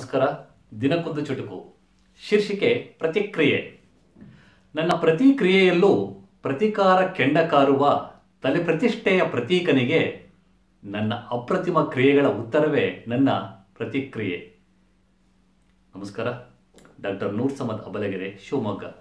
ನಮಸ್ಕಾರ ದಿನಕ್ಕೊಂದು ಚುಟುಕು ಶೀರ್ಷಿಕೆ ಪ್ರತಿಕ್ರಿಯೆ ನನ್ನ ಪ್ರತಿಕ್ರಿಯೆಯಲ್ಲೂ ಪ್ರತಿಕಾರ ಕೆಂಡ ಕಾರುವ ತಲೆ ಪ್ರತಿಷ್ಠೆಯ ಪ್ರತೀಕನಿಗೆ ನನ್ನ ಅಪ್ರತಿಮ ಕ್ರಿಯೆಗಳ ಉತ್ತರವೇ ನನ್ನ ಪ್ರತಿಕ್ರಿಯೆ ನಮಸ್ಕಾರ ಡಾಕ್ಟರ್ ನೂರ್ ಸಮದ್ ಅಬಲಗೆರೆ ಶಿವಮೊಗ್ಗ